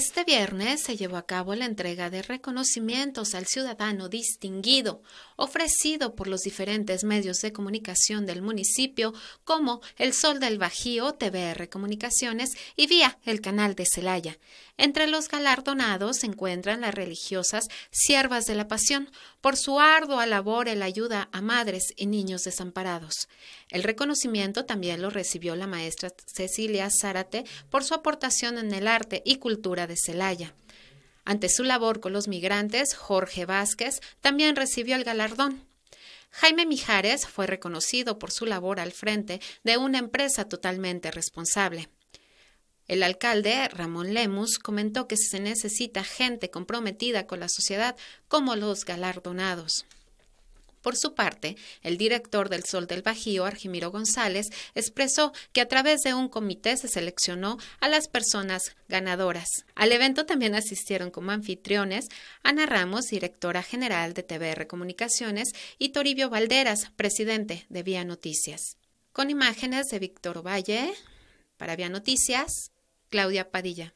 Este viernes se llevó a cabo la entrega de reconocimientos al ciudadano distinguido, ofrecido por los diferentes medios de comunicación del municipio, como El Sol del Bajío, TBR Comunicaciones y Vía, el canal de Celaya. Entre los galardonados se encuentran las religiosas Siervas de la Pasión, por su ardua labor en la ayuda a madres y niños desamparados. El reconocimiento también lo recibió la maestra Cecilia Zárate por su aportación en el arte y cultura de Celaya. Ante su labor con los migrantes, Jorge Vázquez también recibió el galardón. Jaime Mijares fue reconocido por su labor al frente de una empresa totalmente responsable. El alcalde, Ramón Lemus, comentó que se necesita gente comprometida con la sociedad como los galardonados. Por su parte, el director del Sol del Bajío, Argimiro González, expresó que a través de un comité se seleccionó a las personas ganadoras. Al evento también asistieron como anfitriones Ana Ramos, directora general de TVR Comunicaciones, y Toribio Valderas, presidente de Vía Noticias. Con imágenes de Víctor Valle, para Vía Noticias, Claudia Padilla.